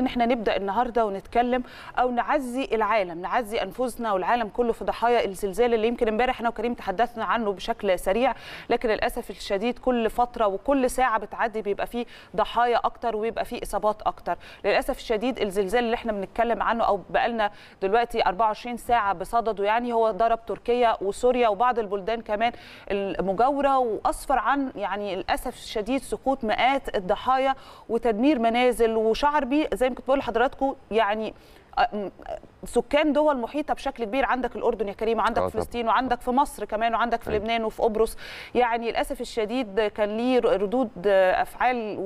ان احنا نبدا النهارده ونتكلم او نعزي العالم نعزي انفسنا والعالم كله في ضحايا الزلزال اللي يمكن امبارح احنا وكريم تحدثنا عنه بشكل سريع لكن للاسف الشديد كل فتره وكل ساعه بتعدي بيبقى فيه ضحايا اكتر ويبقى فيه اصابات اكتر للاسف الشديد الزلزال اللي احنا بنتكلم عنه او بقالنا دلوقتي 24 ساعه بصدده يعني هو ضرب تركيا وسوريا وبعض البلدان كمان المجاوره واسفر عن يعني للاسف الشديد سقوط مئات الضحايا وتدمير منازل وشعر بيه زي كنت بقول لحضراتكم يعني آه، سكان دول محيطه بشكل كبير عندك الاردن يا كريم وعندك آه، فلسطين وعندك في مصر كمان وعندك في أيوة. لبنان وفي قبرص يعني للاسف الشديد كان ليه ردود افعال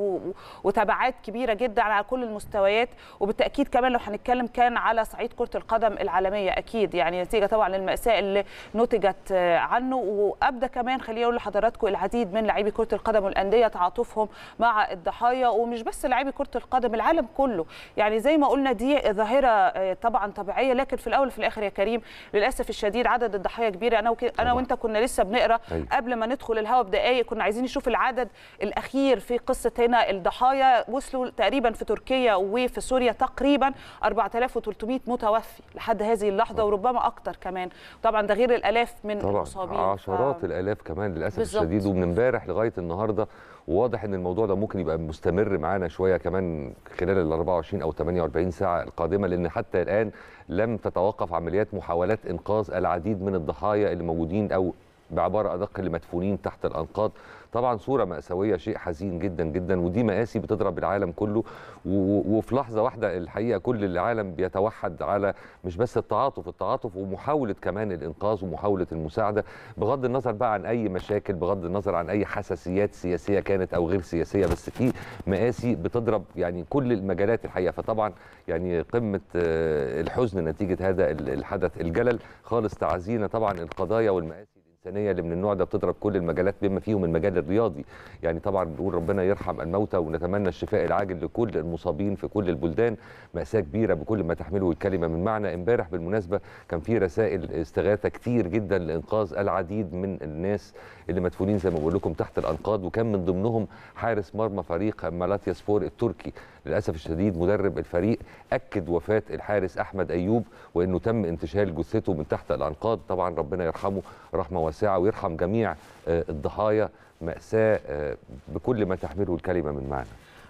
وتبعات كبيره جدا على كل المستويات وبالتاكيد كمان لو هنتكلم كان على صعيد كره القدم العالميه اكيد يعني نتيجه طبعا للماساه اللي نتجت عنه وابدى كمان خليني اقول لحضراتكم العديد من لاعبي كره القدم والانديه تعاطفهم مع الضحايا ومش بس لاعبي كره القدم العالم كله يعني زي ما قلنا دي ظاهره طبعا طبيعيه لكن في الاول وفي الاخر يا كريم للاسف الشديد عدد الضحايا كبير انا وكي انا وانت كنا لسه بنقرا أيوه. قبل ما ندخل الهوا بدقائق كنا عايزين نشوف العدد الاخير في قصه هنا الضحايا وصلوا تقريبا في تركيا وفي سوريا تقريبا 4300 متوفي لحد هذه اللحظه أوه. وربما اكثر كمان طبعا ده غير الالاف من طبعا. المصابين عشرات ف... الالاف كمان للاسف بالزبط. الشديد ومن امبارح لغايه النهارده وواضح ان الموضوع ده ممكن يبقى مستمر معانا شويه كمان خلال ال 24 او 48 ساعه القادمه لان حتى الان لم تتوقف عمليات محاولات انقاذ العديد من الضحايا اللي موجودين او بعبارة أدق اللي مدفونين تحت الأنقاض طبعا صورة مأساوية شيء حزين جدا جدا ودي مآسي بتضرب العالم كله وفي لحظة واحدة الحقيقة كل العالم بيتوحد على مش بس التعاطف التعاطف ومحاولة كمان الإنقاذ ومحاولة المساعدة بغض النظر بقى عن أي مشاكل بغض النظر عن أي حساسيات سياسية كانت أو غير سياسية بس في مآسي بتضرب يعني كل المجالات الحقيقة فطبعا يعني قمة آه، الحزن نتيجة هذا الحدث الجلل خالص تعزينا طبعا القضايا والمآسي الإنسانية اللي من النوع ده بتضرب كل المجالات بما فيهم المجال الرياضي يعني طبعا بنقول ربنا يرحم الموتى ونتمنى الشفاء العاجل لكل المصابين في كل البلدان مأساة كبيرة بكل ما تحمله الكلمة من معنى امبارح بالمناسبة كان في رسائل استغاثة كتير جدا لإنقاذ العديد من الناس اللي مدفونين زي ما بقول لكم تحت الأنقاض وكان من ضمنهم حارس مرمى فريق مالاتيا سبور التركي للأسف الشديد مدرب الفريق أكد وفاة الحارس أحمد أيوب وأنه تم انتشال جثته من تحت الأنقاض طبعا ربنا يرحمه رحمة واسعة ويرحم جميع آه، الضحايا مأساة آه، بكل ما تحمله الكلمة من معنى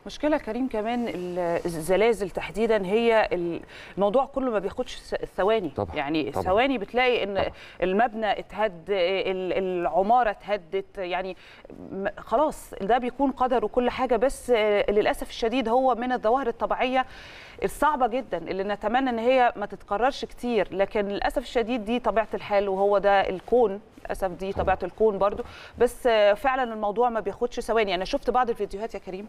مشكله كريم كمان الزلازل تحديدا هي الموضوع كله ما بياخدش ثواني طبعا يعني طبعا ثواني بتلاقي ان طبعا المبنى اتهد العماره اتهدت يعني خلاص ده بيكون قدر وكل حاجه بس آه، للاسف الشديد هو من الظواهر الطبيعيه الصعبه جدا اللي نتمنى ان هي ما تتكررش كتير لكن للاسف الشديد دي طبيعه الحال وهو ده الكون للاسف دي طبيعه الكون برضو بس فعلا الموضوع ما بياخدش ثواني انا شفت بعض الفيديوهات يا كريم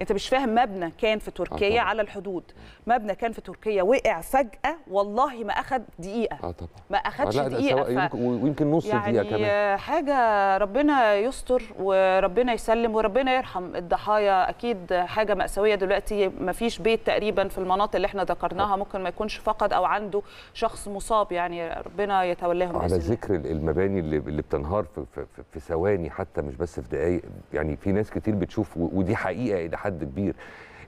انت مش فاهم مبنى كان في تركيا آه، على الحدود مبنى كان في تركيا وقع فجاه والله ما اخد دقيقه اه طبعا ما اخدش آه، دقيقه ويمكن نص يعني دقيقه كمان حاجه ربنا يستر وربنا يسلم وربنا يرحم الضحايا اكيد حاجه ماساويه دلوقتي ما فيش بيت تقريبا في المناطق اللي احنا ذكرناها آه. ممكن ما يكونش فقد او عنده شخص مصاب يعني ربنا يتولاهم على ذكر المباني اللي, اللي بتنهار في, في, في ثواني حتى مش بس في دقائق يعني في ناس كتير بتشوف ودي حقيقه الى حد كبير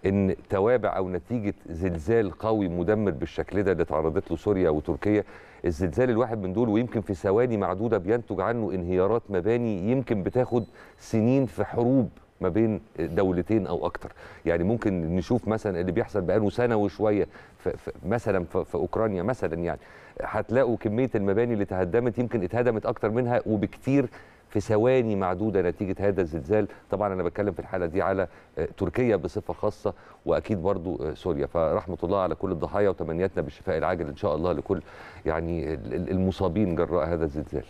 ان توابع او نتيجه زلزال قوي مدمر بالشكل ده اللي تعرضت له سوريا وتركيا الزلزال الواحد من دول ويمكن في ثواني معدوده بينتج عنه انهيارات مباني يمكن بتاخد سنين في حروب ما بين دولتين او اكتر يعني ممكن نشوف مثلا اللي بيحصل بقاله سنه وشويه مثلا في اوكرانيا مثلا يعني هتلاقوا كميه المباني اللي تهدمت يمكن اتهدمت اكتر منها وبكتير في ثواني معدوده نتيجه هذا الزلزال طبعا انا بتكلم في الحاله دي على آه، تركيا بصفه خاصه واكيد برضو آه، سوريا فرحمه الله على كل الضحايا وتمنياتنا بالشفاء العاجل ان شاء الله لكل يعني المصابين جراء هذا الزلزال